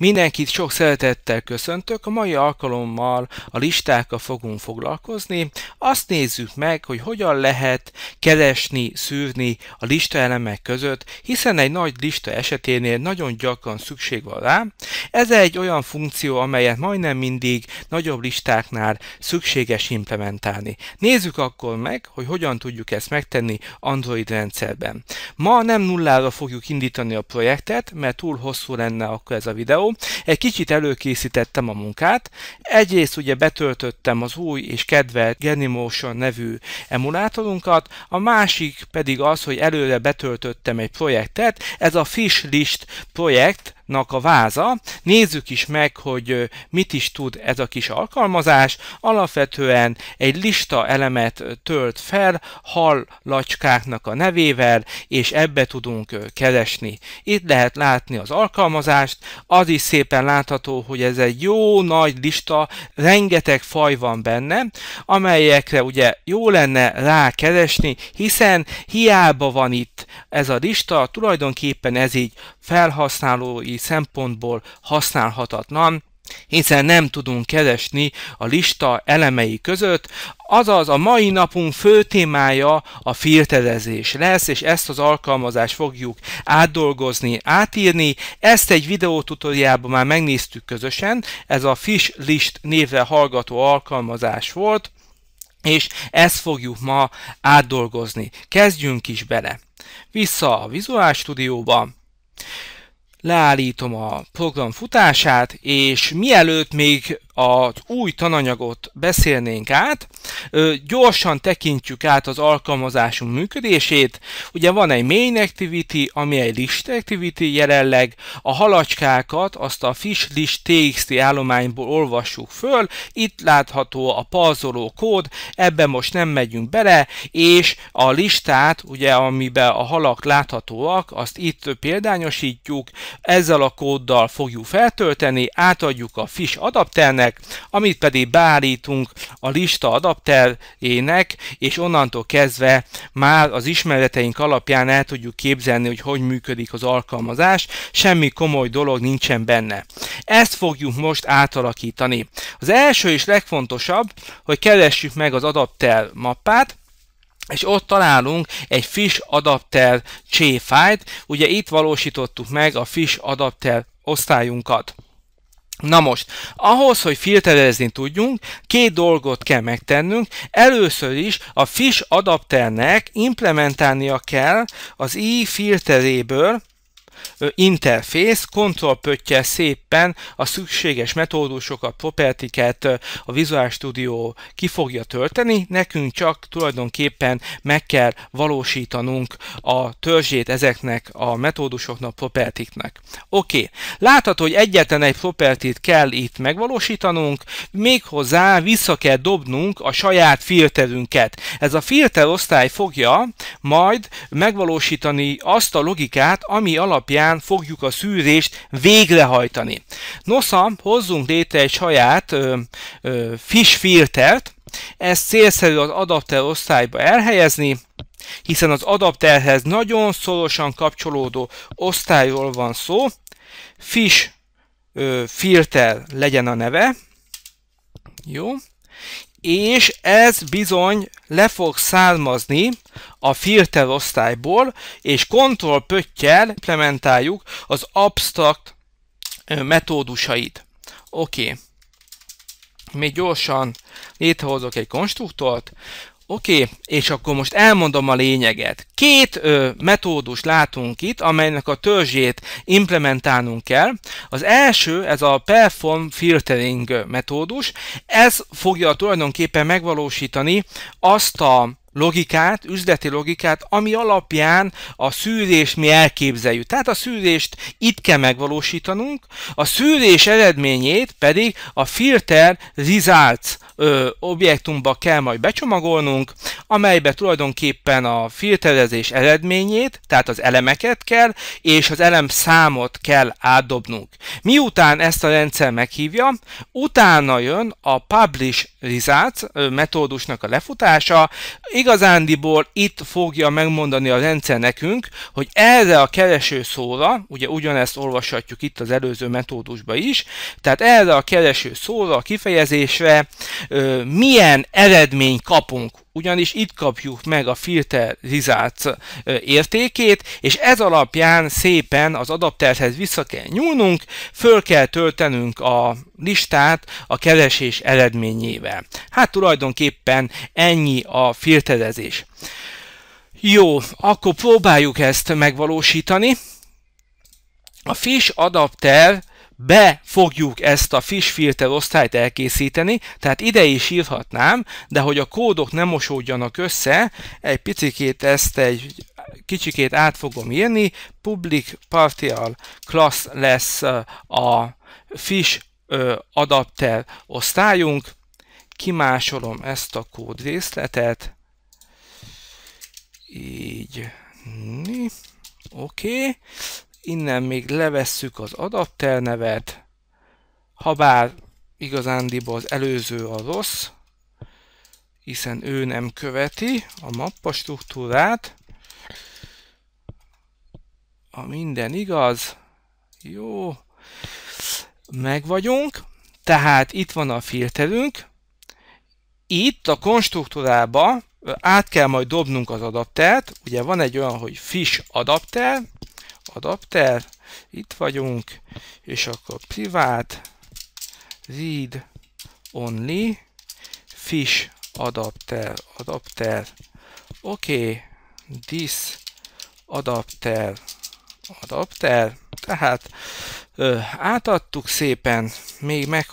Mindenkit sok szeretettel köszöntök, a mai alkalommal a listákkal fogunk foglalkozni. Azt nézzük meg, hogy hogyan lehet keresni, szűrni a lista elemek között, hiszen egy nagy lista eseténél nagyon gyakran szükség van rá. Ez egy olyan funkció, amelyet majdnem mindig nagyobb listáknál szükséges implementálni. Nézzük akkor meg, hogy hogyan tudjuk ezt megtenni Android rendszerben. Ma nem nullára fogjuk indítani a projektet, mert túl hosszú lenne akkor ez a videó, egy kicsit előkészítettem a munkát. Egyrészt ugye betöltöttem az új és kedvelt Genymotion nevű emulátorunkat, a másik pedig az, hogy előre betöltöttem egy projektet, ez a Fish List projekt, nak a váza. Nézzük is meg, hogy mit is tud ez a kis alkalmazás. Alapvetően egy lista elemet tölt fel hallacskáknak a nevével, és ebbe tudunk keresni. Itt lehet látni az alkalmazást, az is szépen látható, hogy ez egy jó nagy lista, rengeteg faj van benne, amelyekre ugye jó lenne rákeresni, hiszen hiába van itt ez a lista, tulajdonképpen ez így felhasználói szempontból használhatatlan, hiszen nem tudunk keresni a lista elemei között, azaz a mai napunk fő témája a filterezés lesz, és ezt az alkalmazást fogjuk átdolgozni, átírni. Ezt egy videótutoriában már megnéztük közösen, ez a Fish List névre hallgató alkalmazás volt, és ezt fogjuk ma átdolgozni. Kezdjünk is bele. Vissza a Visual Studio-ba, leállítom a program futását, és mielőtt még az új tananyagot beszélnénk át. Gyorsan tekintjük át az alkalmazásunk működését. Ugye van egy main activity, ami egy list activity jelenleg. A halacskákat azt a fish list txt állományból olvassuk föl. Itt látható a pazoló kód, ebbe most nem megyünk bele, és a listát, ugye amiben a halak láthatóak, azt itt példányosítjuk, ezzel a kóddal fogjuk feltölteni, átadjuk a fish adapternek, ennek, amit pedig beállítunk a lista adapterének, és onnantól kezdve már az ismereteink alapján el tudjuk képzelni, hogy hogy működik az alkalmazás, semmi komoly dolog nincsen benne. Ezt fogjuk most átalakítani. Az első és legfontosabb, hogy keressük meg az adapter mappát, és ott találunk egy Fish Adapter C fájt, ugye itt valósítottuk meg a Fish Adapter osztályunkat. Na most, ahhoz, hogy filterezni tudjunk, két dolgot kell megtennünk. Először is a fish adapternek implementálnia kell az i filteréből interfész kontrollpöttyel szépen a szükséges metódusokat, propertiket a Visual Studio ki fogja tölteni, nekünk csak tulajdonképpen meg kell valósítanunk a törzsét ezeknek a metódusoknak, propertiknek. Oké, okay. látható, hogy egyetlen egy propertit kell itt megvalósítanunk, méghozzá vissza kell dobnunk a saját filterünket. Ez a filter osztály fogja majd megvalósítani azt a logikát, ami alap alapján fogjuk a szűrést végrehajtani. Nosza, hozzunk létre egy saját ö, ö, fish filtert, ezt célszerű az adapter osztályba elhelyezni, hiszen az adapterhez nagyon szorosan kapcsolódó osztályról van szó. Fish ö, filter legyen a neve. Jó és ez bizony le fog származni a filter osztályból, és kontroll pöttyel implementáljuk az abstract metódusait. Oké. Okay. Még gyorsan létrehozok egy konstruktort, Oké, okay, és akkor most elmondom a lényeget. Két ö, metódus látunk itt, amelynek a törzsét implementálnunk kell. Az első, ez a perform filtering metódus, ez fogja tulajdonképpen megvalósítani azt a logikát, üzleti logikát, ami alapján a szűrés mi elképzeljük. Tehát a szűrést itt kell megvalósítanunk, a szűrés eredményét pedig a filter results ö, objektumba kell majd becsomagolnunk, amelybe tulajdonképpen a filterezés eredményét, tehát az elemeket kell, és az elem számot kell átdobnunk. Miután ezt a rendszer meghívja, utána jön a publish results ö, metódusnak a lefutása, igazándiból itt fogja megmondani a rendszer nekünk, hogy erre a kereső szóra, ugye ugyanezt olvashatjuk itt az előző metódusba is, tehát erre a kereső szóra, a kifejezésre milyen eredmény kapunk ugyanis itt kapjuk meg a filterizált értékét, és ez alapján szépen az adapterhez vissza kell nyúlnunk, föl kell töltenünk a listát a keresés eredményével. Hát tulajdonképpen ennyi a filterezés. Jó, akkor próbáljuk ezt megvalósítani. A fish adapter be fogjuk ezt a fish filter osztályt elkészíteni, tehát ide is írhatnám, de hogy a kódok nem mosódjanak össze, egy picikét ezt egy kicsikét át fogom írni, public partial class lesz a fish adapter osztályunk, kimásolom ezt a kód részletet, így, hm, oké, okay innen még levesszük az adapter nevet, ha bár igazándiból az előző a rossz, hiszen ő nem követi a mappa struktúrát. A minden igaz. Jó. Meg vagyunk. Tehát itt van a filterünk. Itt a konstruktúrába át kell majd dobnunk az adaptert. Ugye van egy olyan, hogy fish adapter, adapter, itt vagyunk, és akkor privát, read only, fish adapter, adapter, ok, this adapter, adapter, tehát ö, átadtuk szépen, még meg,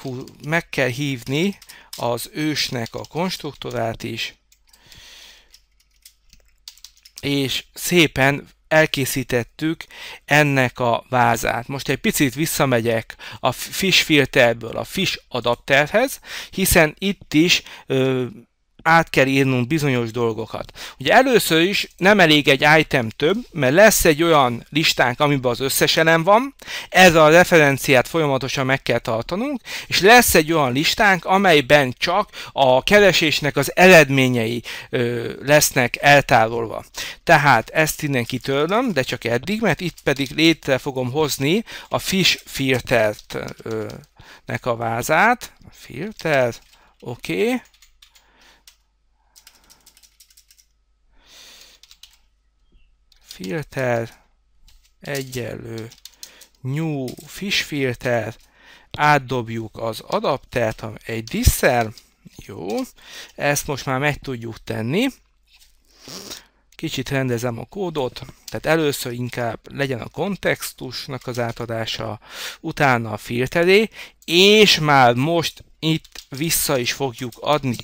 meg kell hívni az ősnek a konstruktorát is, és szépen elkészítettük ennek a vázát. Most egy picit visszamegyek a fish filterből a fish adapterhez, hiszen itt is ö, át kell írnunk bizonyos dolgokat. Ugye először is nem elég egy item több, mert lesz egy olyan listánk, amiben az összes elem van, ez a referenciát folyamatosan meg kell tartanunk, és lesz egy olyan listánk, amelyben csak a keresésnek az eredményei ö, lesznek eltárolva. Tehát ezt innen kitörlöm, de csak eddig, mert itt pedig létre fogom hozni a fish filtert ö, nek a vázát. Filter, oké. Okay filter, egyenlő, new fish filter, átdobjuk az adaptert egy diszel, jó, ezt most már meg tudjuk tenni. Kicsit rendezem a kódot, tehát először inkább legyen a kontextusnak az átadása, utána a filteré, és már most itt vissza is fogjuk adni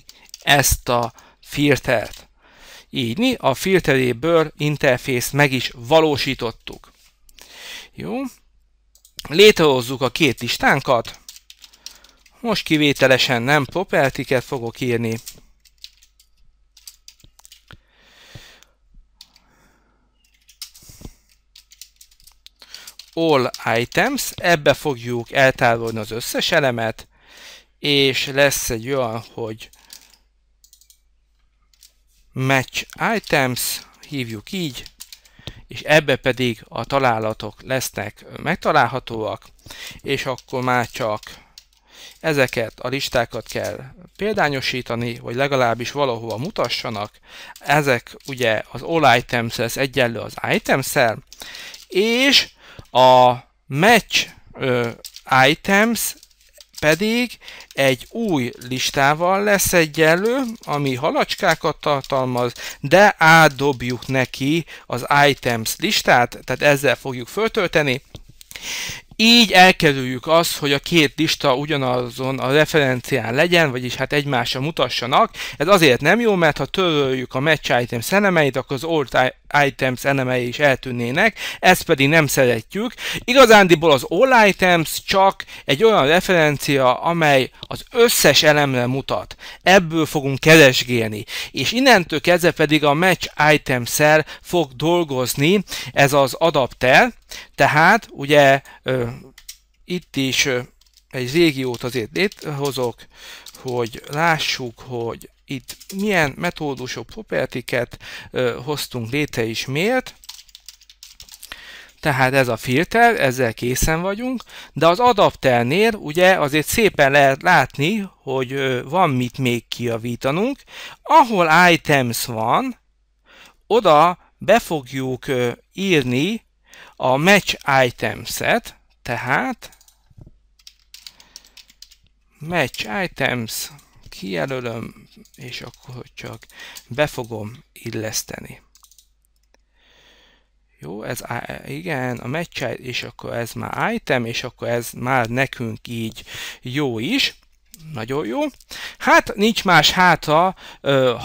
ezt a filtert. Így mi a filteréből interfészt meg is valósítottuk. Jó. Létrehozzuk a két listánkat. Most kivételesen nem property fogok írni, all items, ebbe fogjuk eltárolni az összes elemet, és lesz egy olyan, hogy match items, hívjuk így, és ebbe pedig a találatok lesznek megtalálhatóak, és akkor már csak ezeket a listákat kell példányosítani, vagy legalábbis valahova mutassanak. Ezek ugye az all items lesz egyenlő az items és a match items pedig egy új listával lesz egyenlő, ami halacskákat tartalmaz, de átdobjuk neki az items listát, tehát ezzel fogjuk föltölteni, így elkerüljük azt, hogy a két lista ugyanazon a referencián legyen, vagyis hát egymásra mutassanak. Ez azért nem jó, mert ha töröljük a match item szellemeit, akkor az items nme is eltűnnének, ezt pedig nem szeretjük. Igazándiból az all items csak egy olyan referencia, amely az összes elemre mutat. Ebből fogunk keresgélni, és innentől kezdve pedig a match items-szel fog dolgozni ez az adapter, tehát ugye ö, itt is ö, egy régiót azért létrehozok, hogy lássuk, hogy itt milyen metódusok propertiket hoztunk létre is miért. Tehát ez a filter, ezzel készen vagyunk, de az adapternél ugye azért szépen lehet látni, hogy van mit még kiavítanunk. Ahol items van, oda be fogjuk írni a match items-et, tehát match items, kijelölöm és akkor csak be fogom illeszteni. Jó, ez igen, a match és akkor ez már item, és akkor ez már nekünk így jó is. Nagyon jó. Hát nincs más hátra,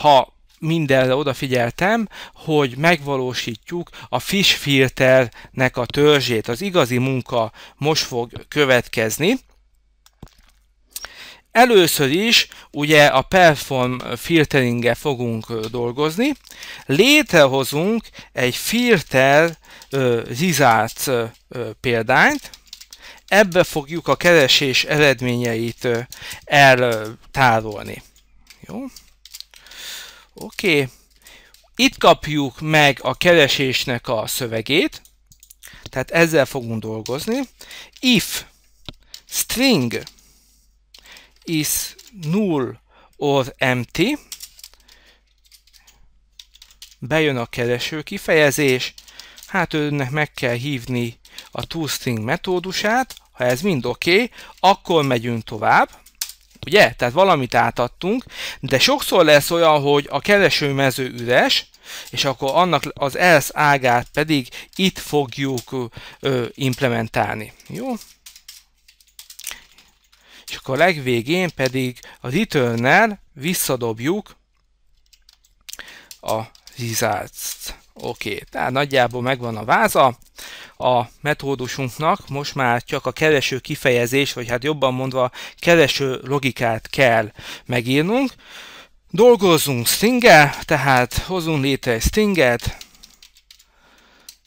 ha mindenre odafigyeltem, hogy megvalósítjuk a fish filternek a törzsét. Az igazi munka most fog következni. Először is ugye a perform filteringgel fogunk dolgozni. Létrehozunk egy filter result példányt, ebbe fogjuk a keresés eredményeit eltárolni. Jó? Oké. Okay. Itt kapjuk meg a keresésnek a szövegét, tehát ezzel fogunk dolgozni. If string is null or empty, bejön a kereső kifejezés, hát önnek meg kell hívni a toString metódusát, ha ez mind oké, okay, akkor megyünk tovább, ugye? Tehát valamit átadtunk, de sokszor lesz olyan, hogy a kereső mező üres, és akkor annak az else ágát pedig itt fogjuk ö, implementálni. Jó? és akkor a legvégén pedig a return visszadobjuk a results-t. Oké, okay, tehát nagyjából megvan a váza. A metódusunknak most már csak a kereső kifejezés, vagy hát jobban mondva kereső logikát kell megírnunk. Dolgozzunk stringgel, tehát hozunk létre egy stringet,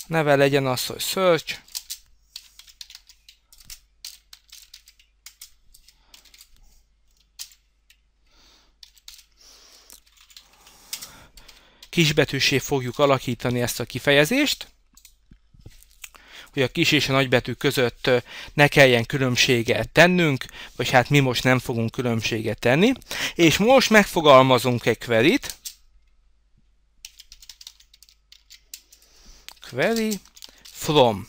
neve legyen az, hogy search, kisbetűsé fogjuk alakítani ezt a kifejezést, hogy a kis és a nagybetű között ne kelljen különbséget tennünk, vagy hát mi most nem fogunk különbséget tenni. És most megfogalmazunk egy query-t, query from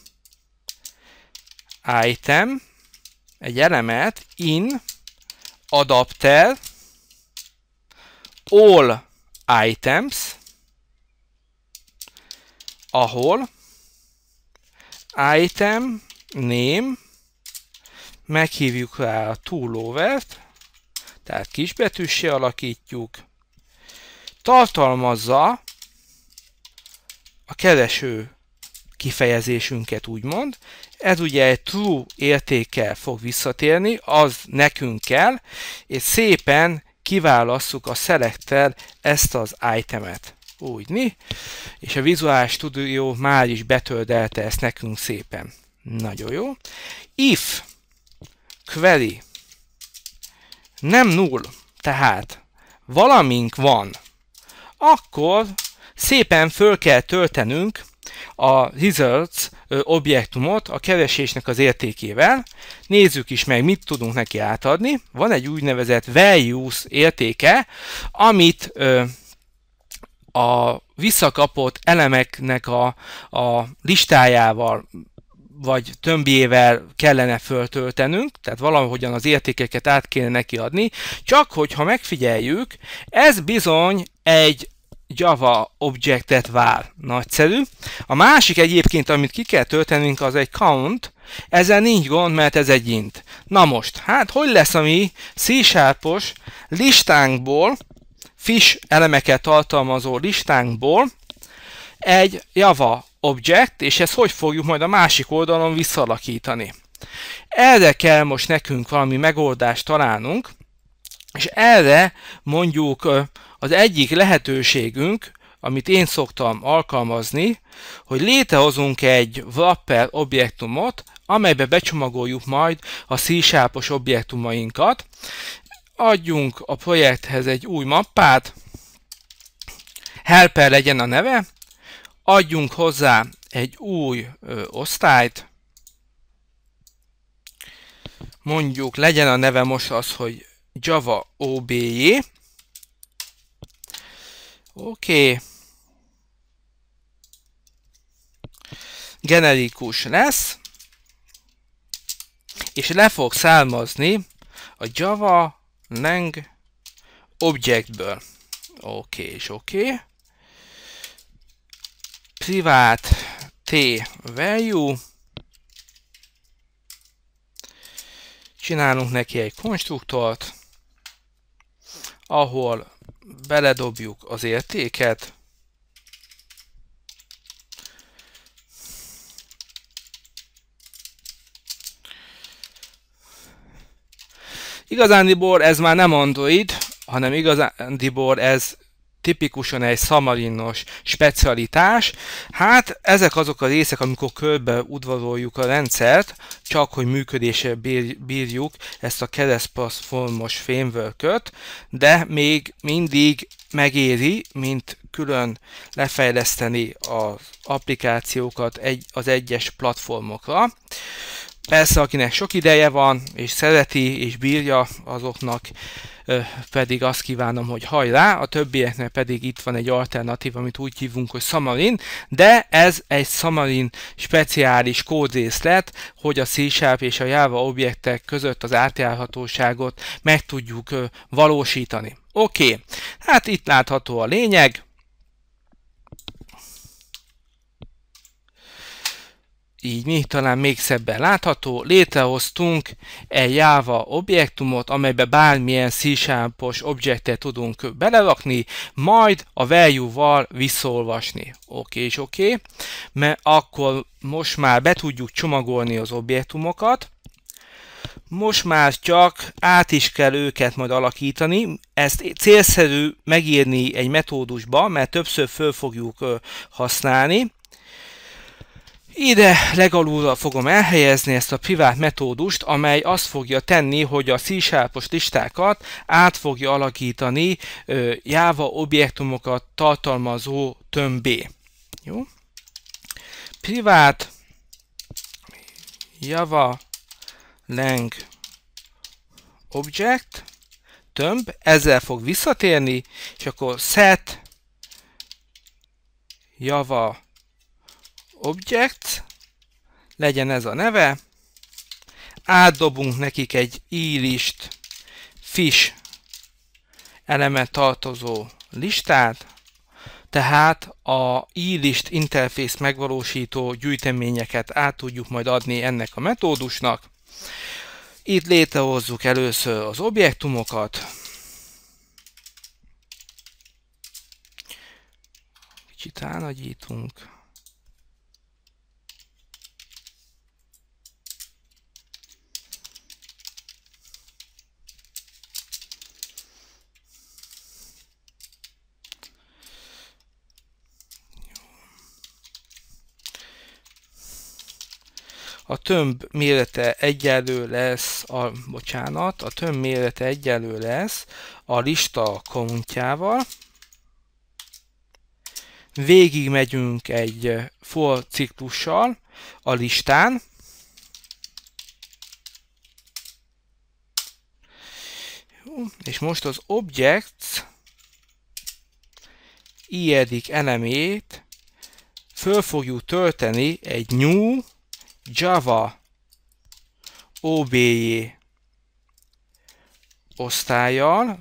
item, egy elemet in adapter all items, ahol item name meghívjuk rá a túlóvert, tehát kisbetűsé alakítjuk, tartalmazza a kereső kifejezésünket úgymond. Ez ugye egy true értékkel fog visszatérni, az nekünk kell, és szépen kiválasszuk a selector ezt az itemet. Úgyni. És a Visual Studio már is betöldelte ezt nekünk szépen. Nagyon jó. If query nem null, tehát valamink van, akkor szépen föl kell töltenünk a results objektumot a keresésnek az értékével. Nézzük is meg, mit tudunk neki átadni. Van egy úgynevezett values értéke, amit a visszakapott elemeknek a, a listájával vagy tömbjével kellene föltöltenünk, tehát valahogyan az értékeket át kéne neki adni, csak hogyha megfigyeljük, ez bizony egy Java objectet vár. Nagyszerű. A másik egyébként, amit ki kell töltenünk, az egy count. ezzel nincs gond, mert ez egy int. Na most, hát hogy lesz a mi c listánkból fish elemeket tartalmazó listánkból egy Java object, és ezt hogy fogjuk majd a másik oldalon visszalakítani. Erre kell most nekünk valami megoldást találnunk, és erre mondjuk az egyik lehetőségünk, amit én szoktam alkalmazni, hogy létrehozunk egy wrapper objektumot, amelybe becsomagoljuk majd a c objektumainkat, adjunk a projekthez egy új mappát, helper legyen a neve, adjunk hozzá egy új ö, osztályt, mondjuk legyen a neve most az, hogy Java OBJ, oké, okay. generikus lesz, és le fog származni a Java neng objectből. Oké okay, és oké. Okay. Privát t value. Csinálunk neki egy konstruktort, ahol beledobjuk az értéket, Igazándibor ez már nem android, hanem igazándibor ez tipikusan egy szamarinos specialitás. Hát ezek azok a részek, amikor körbe udvaroljuk a rendszert, csak hogy működésre bírjuk ezt a keresztplatformos framework de még mindig megéri, mint külön lefejleszteni az applikációkat egy, az egyes platformokra. Persze, akinek sok ideje van, és szereti, és bírja, azoknak pedig azt kívánom, hogy hajrá, a többieknek pedig itt van egy alternatív, amit úgy hívunk, hogy Samarin, de ez egy Samarin speciális kódrészlet, hogy a C és a Java objektek között az átjárhatóságot meg tudjuk valósítani. Oké, okay. hát itt látható a lényeg, így mi talán még szebben látható, létrehoztunk egy Java objektumot, amelybe bármilyen c objektet tudunk belerakni, majd a value-val visszolvasni. Oké és oké, mert akkor most már be tudjuk csomagolni az objektumokat, most már csak át is kell őket majd alakítani, ezt célszerű megírni egy metódusba, mert többször föl fogjuk használni, ide legalulra fogom elhelyezni ezt a privát metódust, amely azt fogja tenni, hogy a c listákat át fogja alakítani Java objektumokat tartalmazó tömbé. Jó? Privát Java lang object tömb, ezzel fog visszatérni, és akkor set Java object, legyen ez a neve, átdobunk nekik egy ilist fish elemet tartozó listát, tehát a ilist interfész megvalósító gyűjteményeket át tudjuk majd adni ennek a metódusnak. Itt létrehozzuk először az objektumokat, kicsit elnagyítunk, A tömb mérete egyenlő lesz, a, bocsánat, a tömb mérete egyenlő lesz a lista kontjával. Végig megyünk egy for ciklussal a listán. És most az objects ijedik elemét föl fogjuk tölteni egy new Java OBJ osztályjal,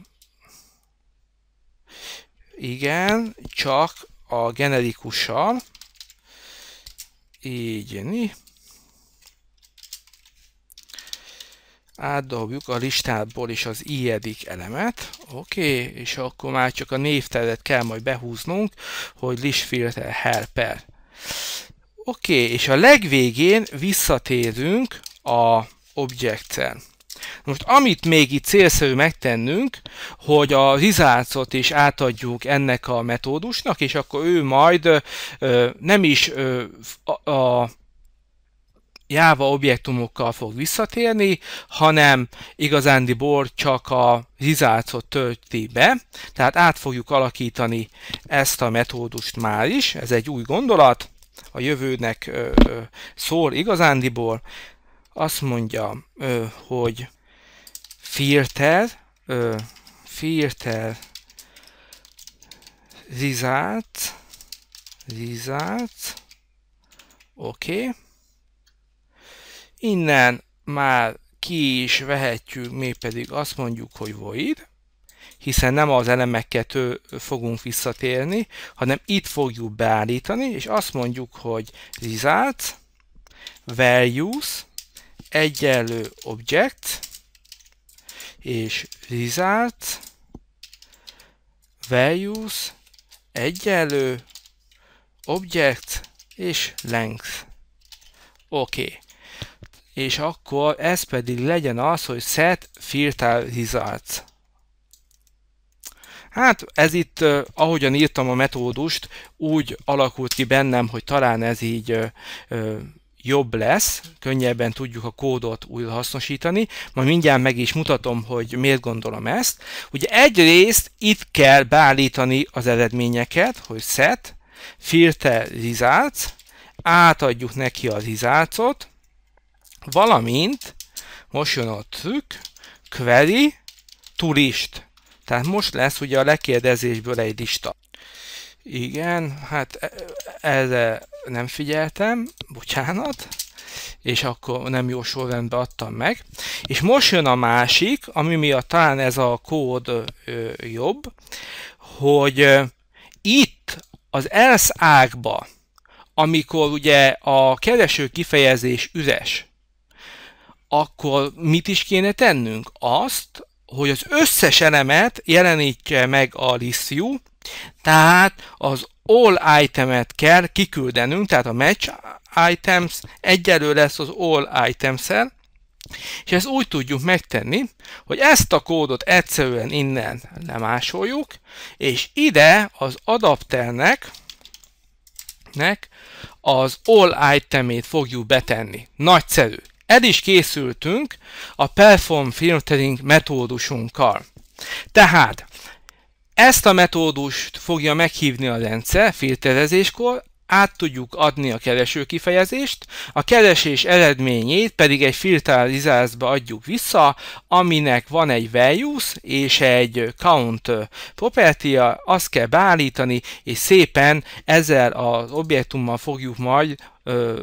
igen, csak a generikussal, így mi Átdobjuk a listából is az iedik elemet, oké, okay. és akkor már csak a névteret kell majd behúznunk, hogy listfilter helper. Oké, okay, és a legvégén visszatérünk a -en. Most amit még itt célszerű megtennünk, hogy a results is átadjuk ennek a metódusnak, és akkor ő majd ö, nem is ö, a, a Java objektumokkal fog visszatérni, hanem bor csak a results tölti be, tehát át fogjuk alakítani ezt a metódust már is, ez egy új gondolat, a jövőnek szól igazándiból. Azt mondja, hogy filter, filter result, result, oké. Okay. Innen már ki is vehetjük, mégpedig azt mondjuk, hogy void hiszen nem az elemeket fogunk visszatérni, hanem itt fogjuk beállítani, és azt mondjuk, hogy result values egyenlő object, és result values egyenlő object és length. Oké. Okay. És akkor ez pedig legyen az, hogy set filter results. Hát ez itt, ahogyan írtam a metódust, úgy alakult ki bennem, hogy talán ez így jobb lesz, könnyebben tudjuk a kódot újra hasznosítani. Majd mindjárt meg is mutatom, hogy miért gondolom ezt. Ugye egyrészt itt kell beállítani az eredményeket, hogy set, filter results, átadjuk neki az resultsot, valamint most jön a trükk, query, turist. Tehát most lesz ugye a lekérdezésből egy lista. Igen, hát e, erre nem figyeltem, bocsánat, és akkor nem jó sorrendbe adtam meg. És most jön a másik, ami miatt talán ez a kód ö, jobb, hogy itt az else ágba, amikor ugye a kereső kifejezés üres, akkor mit is kéne tennünk? Azt, hogy az összes elemet jelenítse meg a listjú, tehát az all itemet kell kiküldenünk, tehát a match items egyelő lesz az all items-el, és ezt úgy tudjuk megtenni, hogy ezt a kódot egyszerűen innen lemásoljuk, és ide az adapternek nek az all itemét fogjuk betenni. Nagyszerű. El is készültünk a Perform Filtering metódusunkkal. Tehát ezt a metódust fogja meghívni a rendszer filterezéskor, át tudjuk adni a kereső kifejezést, a keresés eredményét pedig egy filter adjuk vissza, aminek van egy values és egy count property azt kell beállítani, és szépen ezzel az objektummal fogjuk majd ö,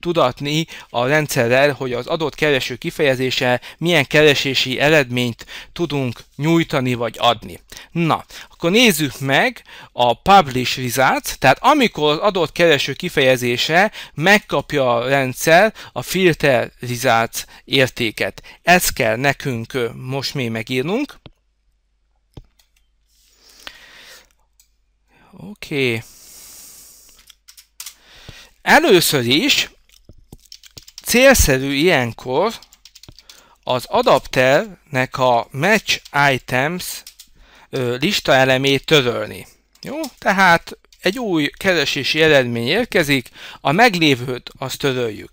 tudatni a rendszerrel, hogy az adott kereső kifejezése milyen keresési eredményt tudunk nyújtani vagy adni. Na, akkor nézzük meg a publish results, tehát amikor az adott kereső kifejezése megkapja a rendszer a filter results értéket. Ezt kell nekünk most még megírnunk. Oké. Okay. Először is célszerű ilyenkor az adapternek a match items lista elemét törölni. Jó? Tehát egy új keresési eredmény érkezik, a meglévőt azt töröljük.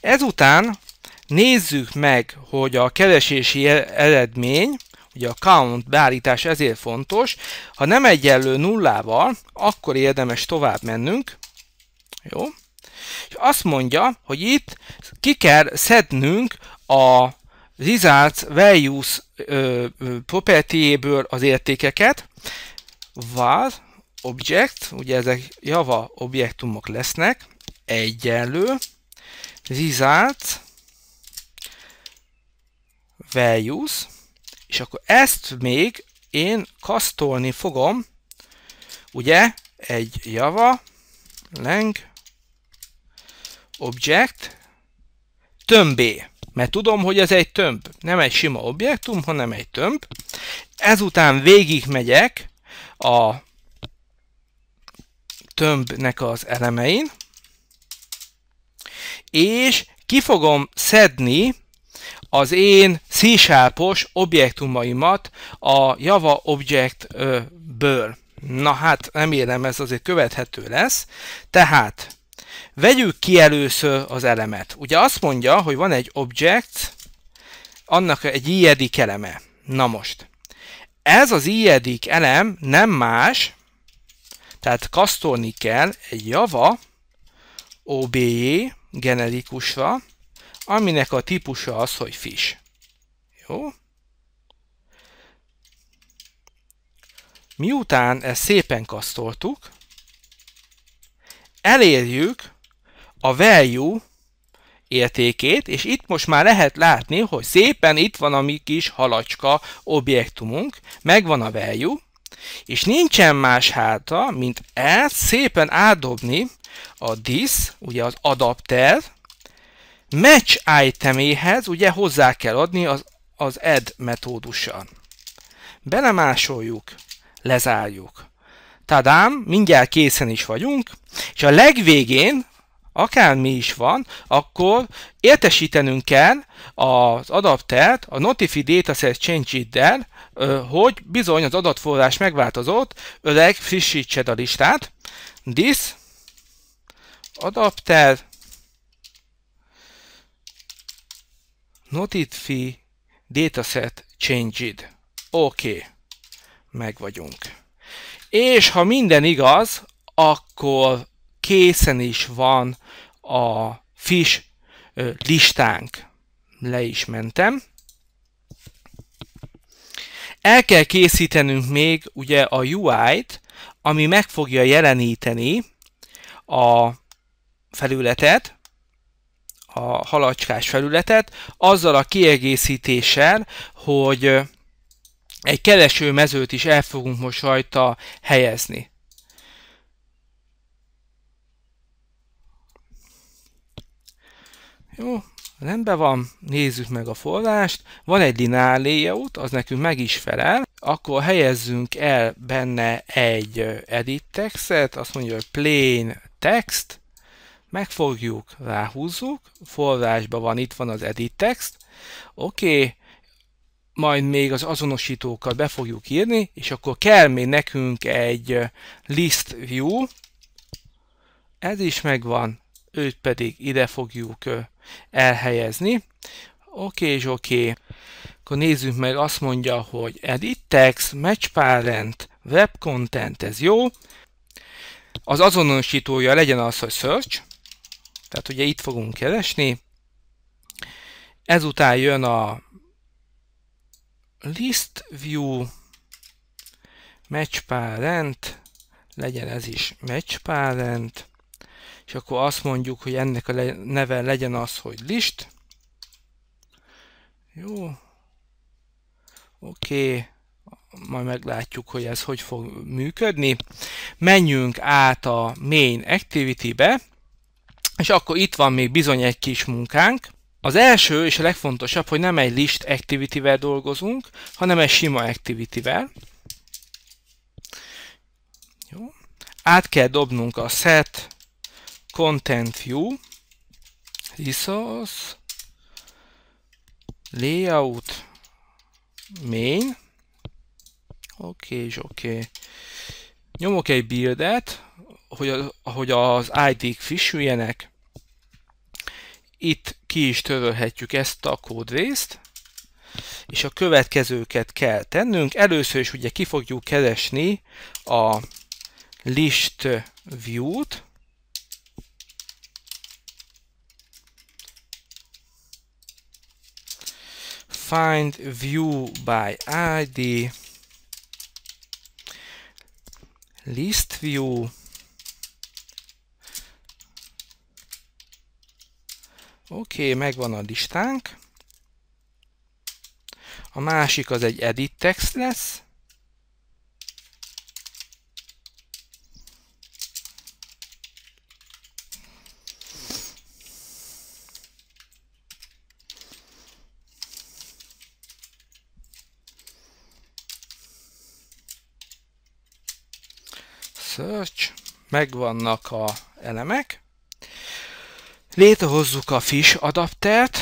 Ezután nézzük meg, hogy a keresési e- eredmény, ugye a count beállítás ezért fontos, ha nem egyenlő nullával, akkor érdemes tovább mennünk, jó? És azt mondja, hogy itt ki kell szednünk a results values ö, property az értékeket, var object, ugye ezek java objektumok lesznek, egyenlő, result values, és akkor ezt még én kasztolni fogom, ugye, egy java lang object, tömbé, mert tudom, hogy ez egy tömb, nem egy sima objektum, hanem egy tömb. Ezután végigmegyek a tömbnek az elemein, és ki fogom szedni az én c objektumaimat a Java Object-ből. Na hát, remélem ez azért követhető lesz. Tehát Vegyük ki először az elemet. Ugye azt mondja, hogy van egy object, annak egy ijedik eleme. Na most, ez az ijedik elem nem más, tehát kasztolni kell egy Java OBJ generikusra, aminek a típusa az, hogy fish. Jó? Miután ezt szépen kasztoltuk, elérjük a value értékét, és itt most már lehet látni, hogy szépen itt van a mi kis halacska objektumunk, megvan a value, és nincsen más háta, mint ezt szépen átdobni a this, ugye az adapter, match iteméhez ugye hozzá kell adni az, az add metódussal. Belemásoljuk, lezárjuk. Tadám, mindjárt készen is vagyunk, és a legvégén akármi is van, akkor értesítenünk kell az adaptert a Notify Dataset Change hogy bizony az adatforrás megváltozott, öreg frissítsed a listát. This adapter Notify Dataset Changed. Oké, okay. meg vagyunk. És ha minden igaz, akkor készen is van a fish listánk. Le is mentem. El kell készítenünk még ugye a UI-t, ami meg fogja jeleníteni a felületet, a halacskás felületet, azzal a kiegészítéssel, hogy egy keresőmezőt is el fogunk most rajta helyezni. Jó, rendben van, nézzük meg a forrást. Van egy linear layout, az nekünk meg is felel. Akkor helyezzünk el benne egy edit textet, azt mondja, hogy plain text, megfogjuk, ráhúzzuk, forrásban van, itt van az edit text, oké, okay. majd még az azonosítókat be fogjuk írni, és akkor kell még nekünk egy list view, ez is megvan, őt pedig ide fogjuk elhelyezni. Oké és oké. Akkor nézzük meg, azt mondja, hogy edit text, match parent, web content, ez jó. Az azonosítója legyen az, hogy search, tehát ugye itt fogunk keresni. Ezután jön a list view, match parent, legyen ez is match parent és akkor azt mondjuk, hogy ennek a neve legyen az, hogy list. Jó. Oké. Okay. Majd meglátjuk, hogy ez hogy fog működni. Menjünk át a main activity-be, és akkor itt van még bizony egy kis munkánk. Az első és a legfontosabb, hogy nem egy list activity-vel dolgozunk, hanem egy sima activity-vel. Jó. Át kell dobnunk a set content view, resource, layout, main, oké okay, és oké. Okay. Nyomok egy buildet, hogy, a, hogy az ID-k frissüljenek. Itt ki is törölhetjük ezt a kódrészt, és a következőket kell tennünk. Először is ugye ki fogjuk keresni a list view-t, find view by id list view Oké, okay, megvan a listánk. A másik az egy edit text lesz. search, megvannak a elemek. Létrehozzuk a fish adaptert.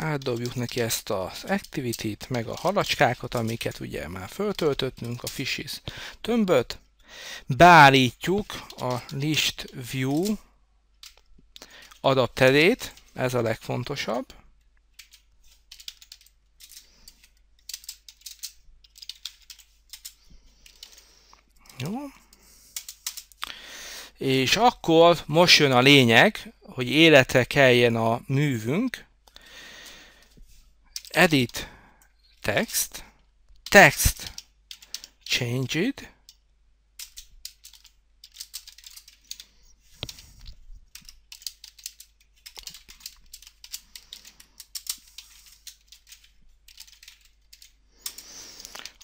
Átdobjuk neki ezt az activity-t, meg a halacskákat, amiket ugye már föltöltöttünk, a fishes tömböt. Beállítjuk a list view adapterét, ez a legfontosabb. Jó. És akkor most jön a lényeg, hogy életre keljen a művünk. Edit text, text change it,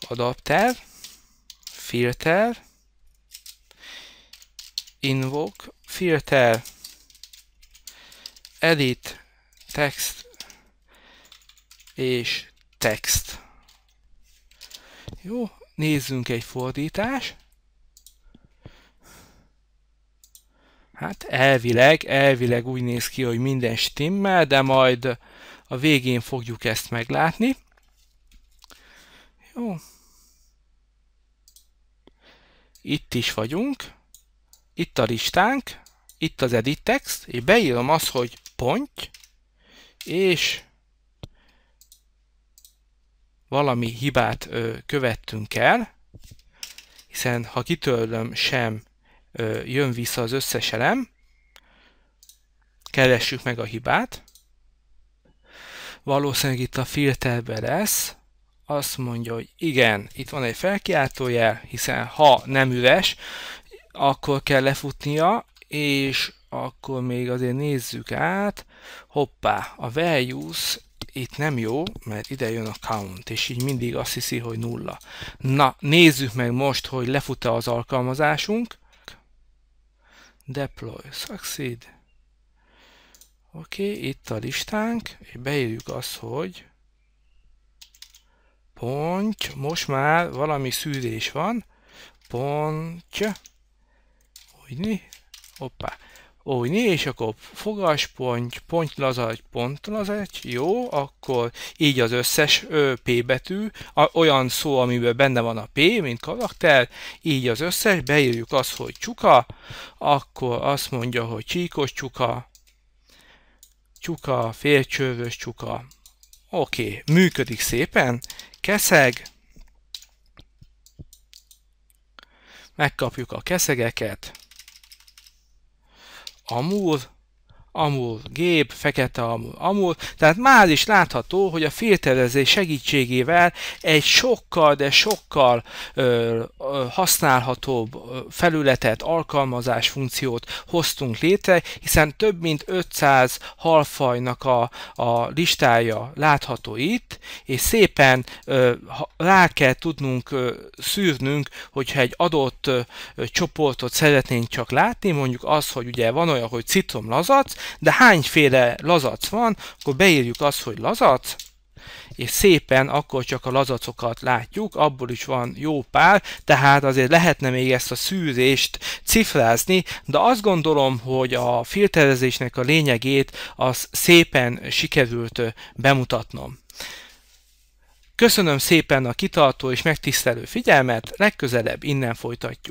adapter, filter, invoke, filter, edit, text és text. Jó, nézzünk egy fordítás. Hát elvileg, elvileg úgy néz ki, hogy minden stimmel, de majd a végén fogjuk ezt meglátni. Jó itt is vagyunk, itt a listánk, itt az edit text, és beírom azt, hogy pont, és valami hibát ö, követtünk el, hiszen ha kitörlöm, sem ö, jön vissza az összes elem. Keressük meg a hibát. Valószínűleg itt a filterben lesz, azt mondja, hogy igen, itt van egy felkiáltójel, hiszen ha nem üres, akkor kell lefutnia, és akkor még azért nézzük át, hoppá, a values itt nem jó, mert ide jön a count, és így mindig azt hiszi, hogy nulla. Na, nézzük meg most, hogy lefut az alkalmazásunk. Deploy, succeed. Oké, okay, itt a listánk, és beírjuk azt, hogy ponty, most már valami szűrés van, ponty, úgyni, hoppá, úgyni, és akkor fogasponty, pont pontlazagy, jó, akkor így az összes ö, P betű, a, olyan szó, amiben benne van a P, mint karakter, így az összes, beírjuk azt, hogy csuka, akkor azt mondja, hogy csíkos csuka, csuka, félcsővös csuka, Oké, okay, működik szépen, keszeg. Megkapjuk a keszegeket. A move amul gép, fekete amul, amul, tehát már is látható, hogy a filterezés segítségével egy sokkal, de sokkal ö, ö, használhatóbb felületet, alkalmazás funkciót hoztunk létre, hiszen több mint 500 halfajnak a, a listája látható itt, és szépen ö, rá kell tudnunk ö, szűrnünk, hogyha egy adott ö, csoportot szeretnénk csak látni, mondjuk az, hogy ugye van olyan, hogy citromlazac, de hányféle lazac van, akkor beírjuk azt, hogy lazac, és szépen akkor csak a lazacokat látjuk, abból is van jó pár, tehát azért lehetne még ezt a szűrést cifrázni, de azt gondolom, hogy a filterezésnek a lényegét az szépen sikerült bemutatnom. Köszönöm szépen a kitartó és megtisztelő figyelmet, legközelebb innen folytatjuk.